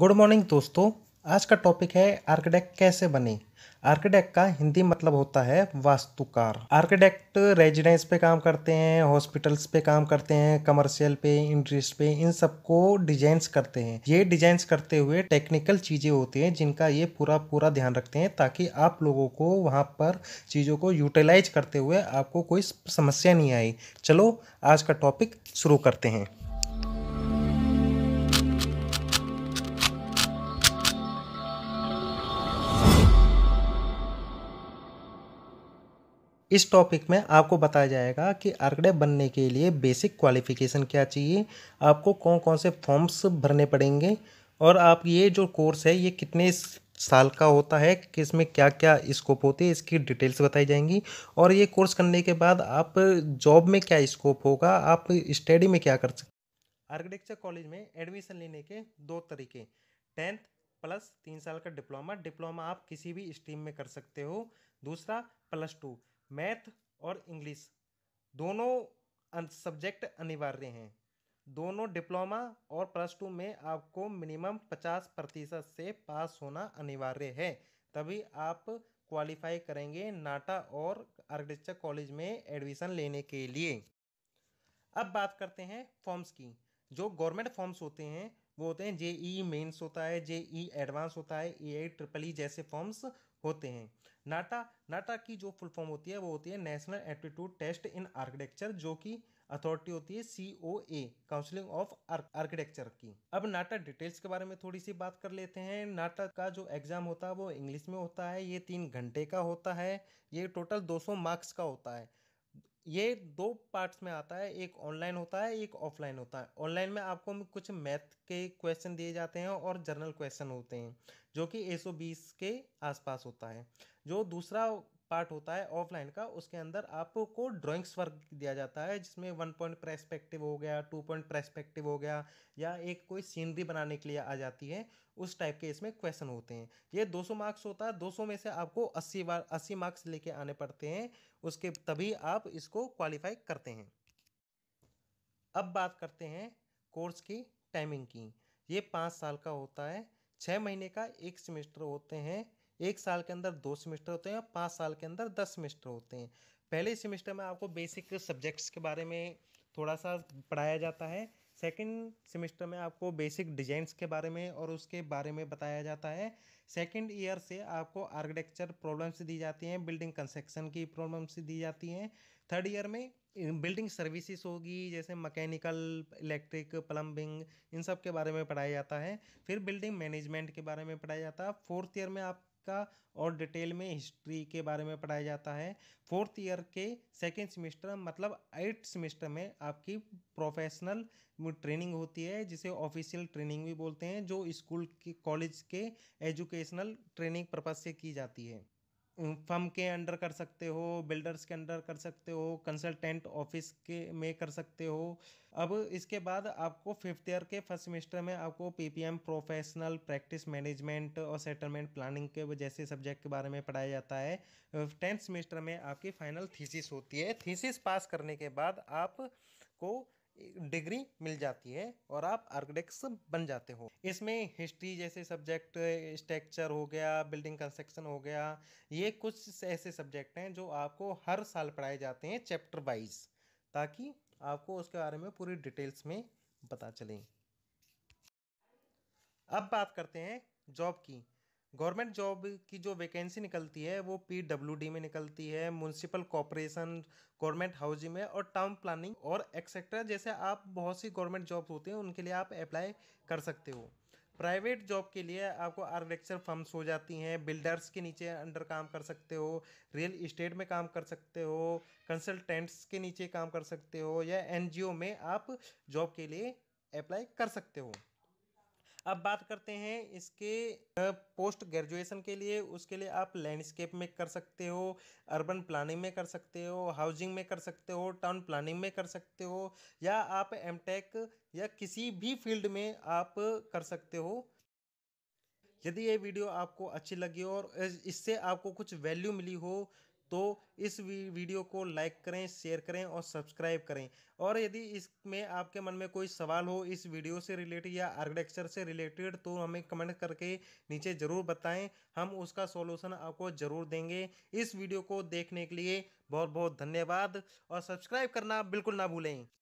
good morning दोस्तों आज का टॉपिक है आर्किटेक्ट कैसे बने आर्किटेक्ट का हिंदी मतलब होता है वास्तुकार आर्किटेक्ट रेजिडेंस पे काम करते हैं हॉस्पिटल्स पे काम करते हैं कमर्शियल पे इंडस्ट्री पे इन सबको डिजाइंस करते हैं ये डिजाइंस करते हुए टेक्निकल चीज़ें होती हैं जिनका ये पूरा पूरा ध्यान रखते हैं ताकि आप लोगों को वहाँ पर चीज़ों को यूटिलाइज करते हुए आपको कोई समस्या नहीं आए चलो आज का टॉपिक शुरू करते हैं इस टॉपिक में आपको बताया जाएगा कि आर्कड़े बनने के लिए बेसिक क्वालिफ़िकेशन क्या चाहिए आपको कौन कौन से फॉर्म्स भरने पड़ेंगे और आप ये जो कोर्स है ये कितने साल का होता है कि इसमें क्या क्या स्कोप होती है इसकी डिटेल्स बताई जाएंगी और ये कोर्स करने के बाद आप जॉब में क्या स्कोप होगा आप स्टडी में क्या कर सकते आर्किटेक्चर कॉलेज में एडमिशन लेने के दो तरीके टेंथ प्लस तीन साल का डिप्लोमा डिप्लोमा आप किसी भी स्ट्रीम में कर सकते हो दूसरा प्लस टू मैथ और इंग्लिश दोनों सब्जेक्ट अनिवार्य हैं दोनों डिप्लोमा और प्लस टू में आपको मिनिमम पचास प्रतिशत से पास होना अनिवार्य है तभी आप क्वालिफाई करेंगे नाटा और आर्किटेक्चर कॉलेज में एडमिशन लेने के लिए अब बात करते हैं फॉर्म्स की जो गवर्नमेंट फॉर्म्स होते हैं वो होते हैं जे ई मेन्स होता है जे ई एडवांस होता है ए आई ट्रिपल ई जैसे फॉर्म्स होते हैं नाटा नाटा की जो फुल फॉर्म होती है वो होती है national aptitude test in architecture जो कि अथॉरिटी होती है C O A council of architecture की अब नाटा डिटेल्स के बारे में थोड़ी सी बात कर लेते हैं नाटा का जो एग्ज़ाम होता है वो इंग्लिश में होता है ये तीन घंटे का होता है ये टोटल 200 मार्क्स का होता है ये दो पार्ट्स में आता है एक ऑनलाइन होता है एक ऑफलाइन होता है ऑनलाइन में आपको कुछ मैथ के क्वेश्चन दिए जाते हैं और जर्नल क्वेश्चन होते हैं जो कि एक बीस के आसपास होता है जो दूसरा पार्ट होता है ऑफलाइन का उसके अंदर आपको ड्राइंग्स वर्क दिया जाता है जिसमें वन पॉइंट प्रेस्पेक्टिव हो गया टू पॉइंट प्रेस्पेक्टिव हो गया या एक कोई सीनरी बनाने के लिए आ जाती है उस टाइप के इसमें क्वेश्चन होते हैं ये 200 मार्क्स होता है 200 में से आपको 80 बार अस्सी मार्क्स लेके आने पड़ते हैं उसके तभी आप इसको क्वालिफाई करते हैं अब बात करते हैं कोर्स की टाइमिंग की ये पाँच साल का होता है छः महीने का एक सेमेस्टर होते हैं एक साल के अंदर दो सेमेस्टर होते हैं और पाँच साल के अंदर दस सेमेस्टर होते हैं पहले सेमेस्टर में आपको बेसिक सब्जेक्ट्स के बारे में थोड़ा सा पढ़ाया जाता है सेकेंड सेमेस्टर में आपको बेसिक डिजाइंस के बारे में और उसके बारे में बताया जाता है सेकेंड ईयर से आपको आर्किटेक्चर प्रॉब्लम्स दी जाती हैं बिल्डिंग कंस्ट्रक्शन की प्रॉब्लम्स दी जाती हैं थर्ड ईयर में बिल्डिंग सर्विसेज होगी जैसे मैकेनिकल इलेक्ट्रिक प्लम्बिंग इन सब के बारे में पढ़ाया जाता है फिर बिल्डिंग मैनेजमेंट के बारे में पढ़ाया जाता है फोर्थ ईयर में आप का और डिटेल में हिस्ट्री के बारे में पढ़ाया जाता है फोर्थ ईयर के सेकेंड सेमेस्टर मतलब एट सेमेस्टर में आपकी प्रोफेशनल ट्रेनिंग होती है जिसे ऑफिशियल ट्रेनिंग भी बोलते हैं जो स्कूल के कॉलेज के एजुकेशनल ट्रेनिंग पर्पज से की जाती है फर्म के अंडर कर सकते हो बिल्डर्स के अंडर कर सकते हो कंसल्टेंट ऑफिस के में कर सकते हो अब इसके बाद आपको फिफ्थ ईयर के फर्स्ट सेमेस्टर में आपको पीपीएम प्रोफेशनल प्रैक्टिस मैनेजमेंट और सेटलमेंट प्लानिंग के जैसे सब्जेक्ट के बारे में पढ़ाया जाता है टेंथ सेमेस्टर में आपकी फाइनल थीसिस होती है थीसिस पास करने के बाद आपको डिग्री मिल जाती है और आप आर्किटेक्ट्स बन जाते हो इसमें हिस्ट्री जैसे सब्जेक्ट स्ट्रक्चर हो गया बिल्डिंग कंस्ट्रक्शन हो गया ये कुछ ऐसे सब्जेक्ट हैं जो आपको हर साल पढ़ाए जाते हैं चैप्टर वाइज ताकि आपको उसके बारे में पूरी डिटेल्स में पता चले अब बात करते हैं जॉब की गवर्नमेंट जॉब की जो वैकेंसी निकलती है वो पीडब्ल्यूडी में निकलती है म्यूनसिपल कॉरपोरेशन गवर्नमेंट हाउसिंग में और टाउन प्लानिंग और एक्सेट्रा जैसे आप बहुत सी गवर्नमेंट जॉब होते हैं उनके लिए आप अप्लाई कर सकते हो प्राइवेट जॉब के लिए आपको आर्किटेक्चर फर्म्स हो जाती हैं बिल्डर्स के नीचे अंडर काम कर सकते हो रियल इस्टेट में काम कर सकते हो कंसल्टेंट्स के नीचे काम कर सकते हो या एन में आप जॉब के लिए अप्लाई कर सकते हो अब बात करते हैं इसके पोस्ट ग्रेजुएशन के लिए उसके लिए आप लैंडस्केप में कर सकते हो अर्बन प्लानिंग में कर सकते हो हाउसिंग में कर सकते हो टाउन प्लानिंग में कर सकते हो या आप एम या किसी भी फील्ड में आप कर सकते हो यदि ये वीडियो आपको अच्छी लगी हो और इससे आपको कुछ वैल्यू मिली हो तो इस वीडियो को लाइक करें शेयर करें और सब्सक्राइब करें और यदि इसमें आपके मन में कोई सवाल हो इस वीडियो से रिलेटेड या आर्किटेक्चर से रिलेटेड तो हमें कमेंट करके नीचे ज़रूर बताएं हम उसका सॉल्यूशन आपको ज़रूर देंगे इस वीडियो को देखने के लिए बहुत बहुत धन्यवाद और सब्सक्राइब करना बिल्कुल ना भूलें